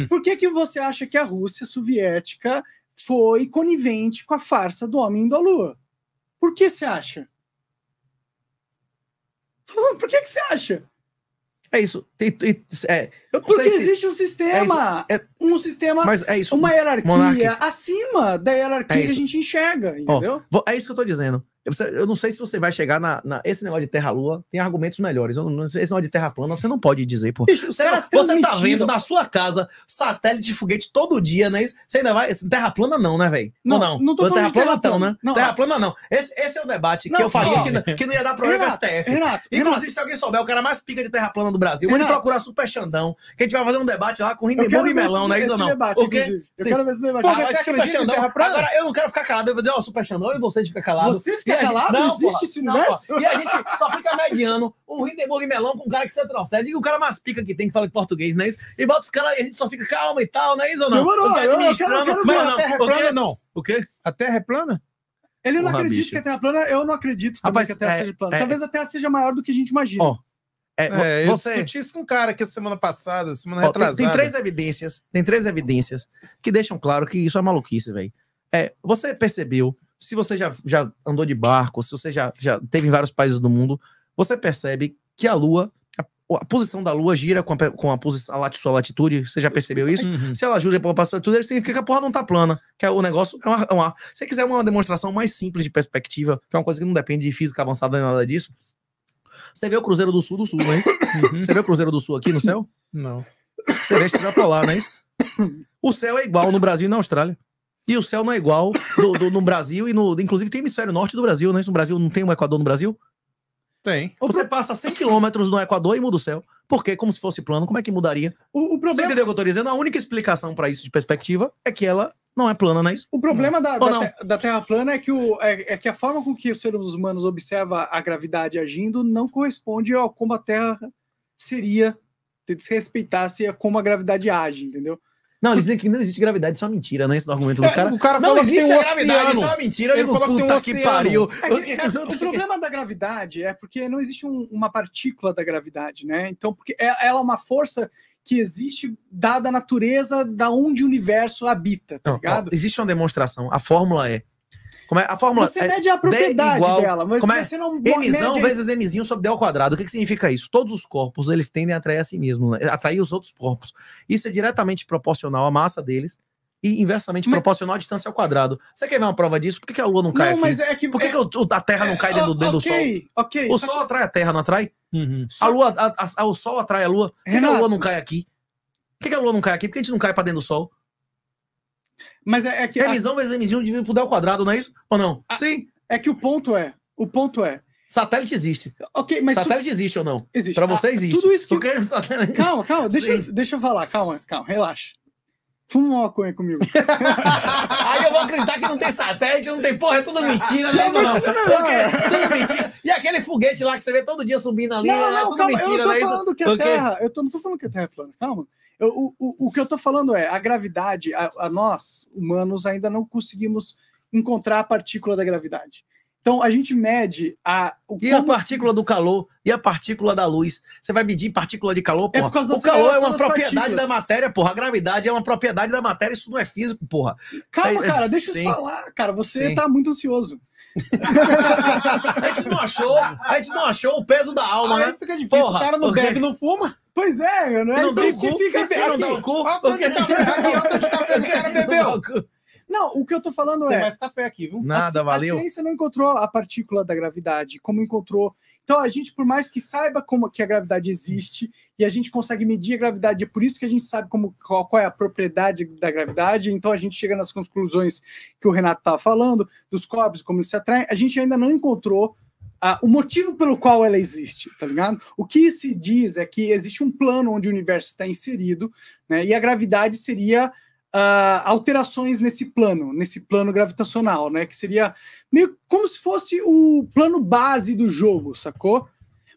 Hum. Por que, que você acha que a Rússia soviética foi conivente com a farsa do homem da lua? Por que você acha? Por que, que você acha? É isso. É, Porque existe se... um é sistema. É é... Um sistema. Mas é isso. Uma hierarquia acima da hierarquia é que a gente enxerga. Entendeu? Oh, é isso que eu estou dizendo. Eu não sei se você vai chegar na, na esse negócio de terra-lua, tem argumentos melhores. Não, esse negócio de terra plana, você não pode dizer, pô. Bicho, você, cara, você tá vendo na sua casa satélite de foguete todo dia, né? Você ainda vai. Terra plana não, né, velho? Não, não. Não tô falando terra né? plana, tão, né? Não, terra plana não. Esse, esse é o debate não, que eu faria que, que, não ia dar problema Renato, STF. Renato, Inclusive, Renato. se alguém souber, é o cara mais pica de terra plana do Brasil, Renato. ele procurar Super Xandão, que a gente vai fazer um debate lá com Rindemburgo e Melão, né? Isso ou não? Debate, eu quero ver esse debate. Agora, eu não quero ficar calado. Eu vou dizer, ó, Super Xandão, e você fica calado. Você fica não, existe porra, esse universo? Não, e a gente só fica mediano o Hindenburg e Melão com o cara que você trouxer. E o cara mais pica que tem, que fala em português, não é isso? E bota os caras e a gente só fica calma e tal, não é isso ou não? Demorou, eu, eu quero, eu mas ver não, a terra é plana, não. O quê? A terra é plana? Ele não acredita bicho. que a Terra é plana, eu não acredito Rapaz, que a Terra é, seja plana. É, Talvez a Terra seja maior do que a gente imagina. Ó, é, é eu você... discuti isso com um cara aqui semana passada, semana ó, retrasada. Tem, tem, três evidências, tem três evidências que deixam claro que isso é maluquice, velho. É, você percebeu se você já, já andou de barco, se você já, já teve em vários países do mundo, você percebe que a Lua, a, a posição da Lua gira com a, com a posição, a lat, sua latitude. Você já percebeu isso? Uhum. Se ela gira pela latitude, significa que a porra não tá plana, que é o negócio é uma, é ar. Se você quiser uma demonstração mais simples de perspectiva, que é uma coisa que não depende de física avançada nem nada disso, você vê o Cruzeiro do Sul do Sul, não é isso? Uhum. Você vê o Cruzeiro do Sul aqui no céu? Não. Você vê a estrela polar, não é isso? O céu é igual no Brasil e na Austrália. E o céu não é igual do, do, no Brasil e no. Inclusive tem hemisfério norte do Brasil, né? No Brasil não tem um Equador no Brasil? Tem. Ou você passa 100 quilômetros no Equador e muda o céu. porque Como se fosse plano. Como é que mudaria? O, o problema... Você entendeu o que eu tô dizendo? A única explicação para isso de perspectiva é que ela não é plana, não é isso? O problema da, da, te, da, Terra plana é que, o, é, é, que a forma com que os seres humanos observa a gravidade agindo não corresponde ao como a Terra seria se desrespeitasse a como a gravidade age, entendeu? Não, eles dizem que não existe gravidade, isso é uma mentira, né? Esse é argumento do é, cara. O cara não fala existe que tem um gravidade, oceano. isso é uma mentira. Ele, ele falou que tem um oceano. É que pariu. É, é, o problema da gravidade é porque não existe um, uma partícula da gravidade, né? Então, porque é, ela é uma força que existe dada a natureza da onde o universo habita, tá não, ligado? Ó, existe uma demonstração. A fórmula é como é, a fórmula você é, mede a propriedade igual, dela, mas como é, você não Mzão mede... vezes Mzinho sobre D ao quadrado. O que, que significa isso? Todos os corpos, eles tendem a atrair a si mesmos, né? atrair os outros corpos. Isso é diretamente proporcional à massa deles e inversamente mas... proporcional à distância ao quadrado. Você quer ver uma prova disso? Por que, que a Lua não cai não, aqui? É que... Por que, é que a Terra não cai dentro, ah, dentro okay, do Sol? o Sol atrai a Terra, não atrai? Uhum. A Lua, a, a, o Sol atrai a Lua. Por que, a Lua não cai aqui? Por que, a Lua não cai aqui? Por que a gente não cai para dentro do Sol? Mas é, é que. revisão, a... vezes Mzinho dividido por ao quadrado, não é isso? Ou não? A... Sim. É que o ponto é. O ponto é. Satélite existe. Ok, mas. Satélite tu... existe ou não? Existe. Pra você ah, existe. Tudo isso que. Porque... É satélite... Calma, calma, deixa, eu, deixa eu falar, calma, calma, relaxa. Fuma uma maconha comigo. Aí eu vou acreditar que não tem satélite, não tem porra, é tudo mentira, né? Não, não, é não. Porque, tudo mentira. E aquele foguete lá que você vê todo dia subindo ali, não, é não, é tudo calma, mentira, eu não tô falando isso? que é terra. Eu tô, não tô falando que é terra plana, calma. Eu, o, o, o, que eu estou falando é a gravidade, a, a, nós, humanos, ainda não conseguimos encontrar a partícula da gravidade. Então a gente mede a. e como... a partícula do calor e a partícula da luz. Você vai medir partícula de calor, porra. É por causa da o calor é uma propriedade partículas. da matéria, porra. A gravidade é uma propriedade da matéria, isso não é físico, porra. Calma, é, é cara, deixa sim. eu falar, cara. Você está muito ansioso. a gente não achou, a gente não achou o peso da alma, Aí né? Fica difícil, porra, o cara não porque... bebe, não fuma. Pois é, né? não é não dá fica assim. Não dá o cu, porque que tá tá Não, o que eu tô falando Tem é. mais café aqui, viu? Nada, a, valeu. A ciência não encontrou a partícula da gravidade, como encontrou. Então, a gente, por mais que saiba como que a gravidade existe, e a gente consegue medir a gravidade, é por isso que a gente sabe como, qual, qual é a propriedade da gravidade, então a gente chega nas conclusões que o Renato tava tá falando, dos cobres, como eles se atraem, a gente ainda não encontrou o motivo pelo qual ela existe, tá ligado? O que se diz é que existe um plano onde o universo está inserido, né? E a gravidade seria ah, alterações nesse plano, nesse plano gravitacional, né? Que seria meio como se fosse o plano base do jogo, sacou?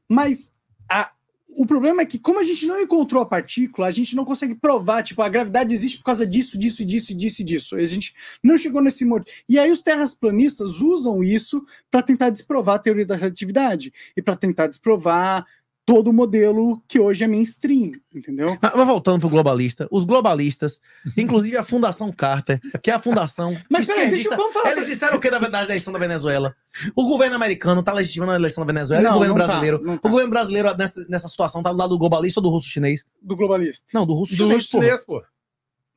Mas a, o problema é que, como a gente não encontrou a partícula, a gente não consegue provar, tipo, a gravidade existe por causa disso, disso, disso, disso, disso. A gente não chegou nesse modo. E aí os terrasplanistas usam isso para tentar desprovar a teoria da relatividade e para tentar desprovar todo o modelo que hoje é mainstream, entendeu? Mas, ah, mas voltando pro globalista, os globalistas, inclusive a Fundação Carter, que é a fundação mas, peraí, deixa, vamos falar eles disseram o que da, da eleição da Venezuela? O governo americano tá legitimando a eleição da Venezuela não, e o governo tá, brasileiro. Tá, tá. O governo brasileiro nessa, nessa situação tá do lado do globalista ou do russo chinês? Do globalista. Não, do russo chinês, do russo chinês, pô.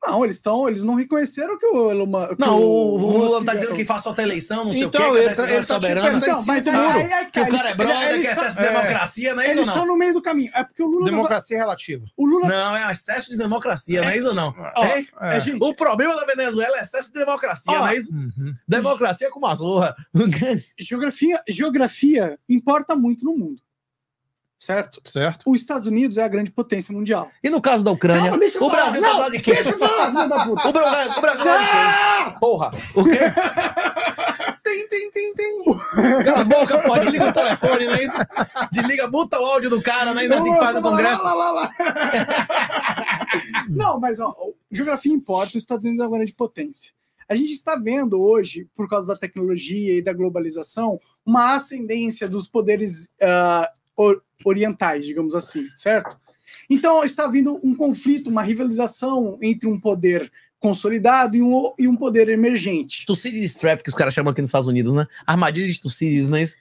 Não, eles estão, eles não reconheceram que o Lula Não, o, o, Lula não tá dizendo é- que faz outra eleição, não sei então, o quê, que ele, tá- tá soberano. então, mas aí, aí, é aí, que o cara é brother, que é excesso de é. democracia, não é isso Eles estão no meio do caminho. É porque o Lula... Tá- democracia não... relativa. O Lula... Não, é excesso de democracia, não é isso não? é, gente... O problema da Venezuela é excesso de democracia, não é isso? Uhum. Democracia com uma zorra. Geografia, geografia importa muito no mundo certo? Certo. Os Estados Unidos é a grande potência mundial. E no caso da Ucrânia, o falar. Brasil tá não, tá de quê? Deixa eu falar, filho da puta. O, Brasil, o Brasil tá de quê? Ah! Porra. O quê? tem, tem, tem, tem. Cala a boca, pô, desliga o telefone, não é isso? Desliga, muta o áudio do cara, né? Ainda assim faz o congresso. Lá, lá, lá, não, mas ó, geografia importa, os Estados Unidos é uma grande potência. A gente está vendo hoje, por causa da tecnologia e da globalização, uma ascendência dos poderes uh, orientais, digamos assim, certo? Então está vindo um conflito, uma rivalização entre um poder consolidado e um, e um poder emergente. Tucídides Trap, que os caras chamam aqui nos Estados Unidos, né? Armadilha de Tucídides, é isso?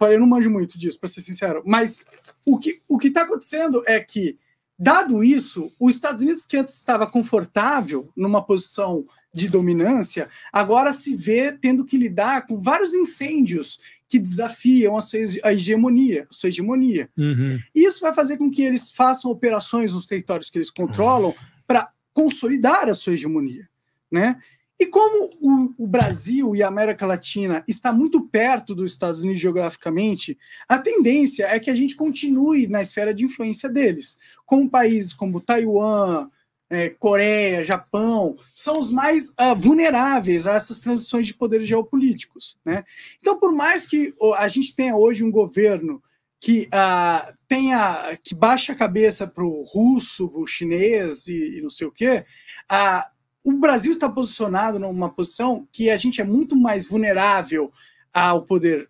Eu não manjo muito disso, para ser sincero. Mas o que o está acontecendo é que, dado isso, os Estados Unidos, que antes estava confortável numa posição de dominância, agora se vê tendo que lidar com vários incêndios que desafiam a sua hegemonia. Sua hegemonia. Uhum. Isso vai fazer com que eles façam operações nos territórios que eles controlam uhum. para consolidar a sua hegemonia. Né? E como o, o, Brasil e a América Latina está muito perto dos Estados Unidos geograficamente, a tendência é que a gente continue na esfera de influência deles, com países como Taiwan, é, Coreia, Japão, são os mais uh, vulneráveis a essas transições de poderes geopolíticos. Né? Então, por mais que a gente tenha hoje um governo que uh, tenha que baixa a cabeça para o russo, para o chinês e, e, não sei o quê, uh, o Brasil está posicionado numa posição que a gente é muito mais vulnerável ao poder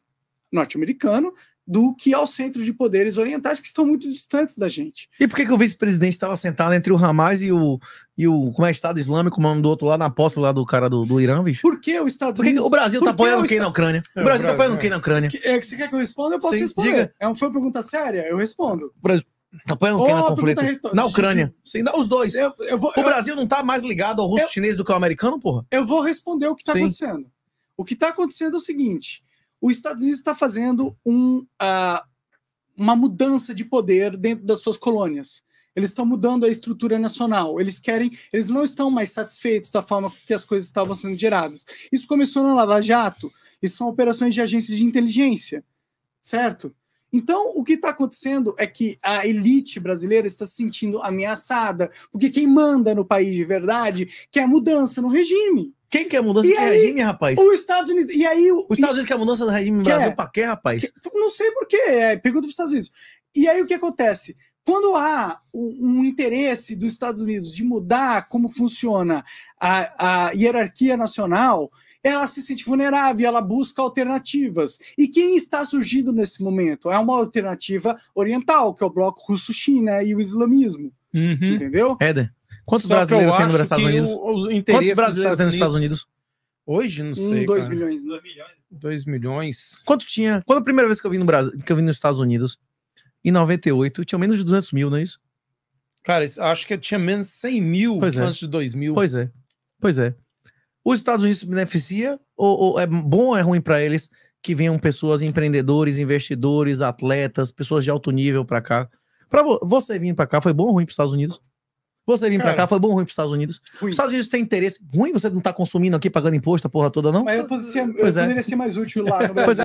norte-americano do que ao centro de poderes orientais que estão muito distantes da gente. E por que, que o vice-presidente estava sentado entre o Hamas e o, e o como é, Estado Islâmico, mano, do outro lado, na posse lá do cara do, do Irã, bicho? Por que o Estado Por que Unidos... o Brasil está apoiando quem na Ucrânia? É, o Brasil está apoiando é. quem na Ucrânia? Que, é, que você quer que eu responda? Eu posso Sim, responder. Diga. É uma, foi uma pergunta séria? Eu respondo. O Brasil... Tá apoiando quem na conflito? Tá na Ucrânia. Sim, dá os dois. Eu, eu vou, o Brasil não tá mais ligado ao russo chinês do que ao americano, porra? Eu vou responder o que tá Sim. acontecendo. O que tá acontecendo é o seguinte os Estados Unidos está fazendo um, uh, uma mudança de poder dentro das suas colônias. Eles estão mudando a estrutura nacional. Eles querem, eles não estão mais satisfeitos da forma que as coisas estavam sendo geradas. Isso começou na Lava Jato. Isso são operações de agências de inteligência, certo? Então, o que está acontecendo é que a elite brasileira está se sentindo ameaçada, porque quem manda no país de verdade quer mudança no regime. Quem quer mudança e de aí, regime, rapaz? Os Estados Unidos. E aí, os Estados Unidos quer mudança de regime no quer, Brasil pra quê, rapaz? Que, não sei por quê. É, pergunta pros Estados Unidos. E aí o que acontece? Quando há um, um interesse dos Estados Unidos de mudar como funciona a, a hierarquia nacional, ela se sente vulnerável, ela busca alternativas. E quem está surgindo nesse momento? É uma alternativa oriental, que é o bloco russo-China e o islamismo. Uhum. Entendeu? Éder. Quantos Só brasileiros tem nos Estados Unidos? Quantos brasileiros tem nos Estados Unidos? Hoje, não sei. 2 um, milhões. 2 né? milhões. milhões. Quanto tinha? Quando a primeira vez que eu vim no Brasil, que eu vim nos Estados Unidos, em 98, tinha menos de 200 mil, não é isso? Cara, acho que tinha menos 100 mil pois é. antes é. de 2 mil. Pois é. Pois é. Os Estados Unidos se beneficia ou, ou é bom ou é ruim para eles que venham pessoas, empreendedores, investidores, atletas, pessoas de alto nível para cá? Para vo você vir para cá foi bom ou ruim para os Estados Unidos? Você vir para cá foi bom ruim para Estados Unidos. Os Estados Unidos tem interesse ruim, você não está consumindo aqui, pagando imposto, a porra toda, não? Mas eu, eu é. poderia ser mais útil lá. pois é.